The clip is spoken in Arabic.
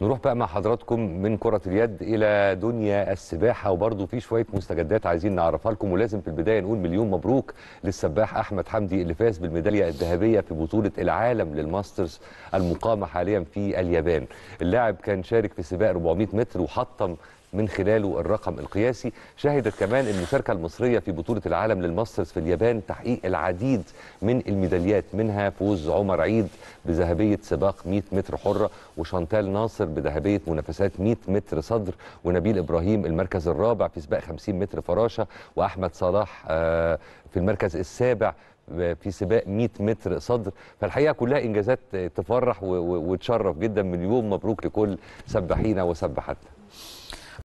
نروح بقى مع حضراتكم من كرة اليد إلى دنيا السباحة وبرضو في شوية مستجدات عايزين نعرفها لكم ولازم في البداية نقول مليون مبروك للسباح أحمد حمدي اللي فاز بالميدالية الذهبية في بطولة العالم للماسترز المقامة حاليا في اليابان اللاعب كان شارك في سباق 400 متر وحطم من خلاله الرقم القياسي شهدت كمان المشاركة المصرية في بطولة العالم للماسترز في اليابان تحقيق العديد من الميداليات منها فوز عمر عيد بذهبية سباق 100 متر حرة وشانتال ناصر بذهبية منافسات 100 متر صدر ونبيل إبراهيم المركز الرابع في سباق 50 متر فراشة وأحمد صلاح آه، في المركز السابع في سباق 100 متر صدر فالحقيقه كلها انجازات تفرح وتشرف جدا من يوم مبروك لكل سباحينا وسباحاتنا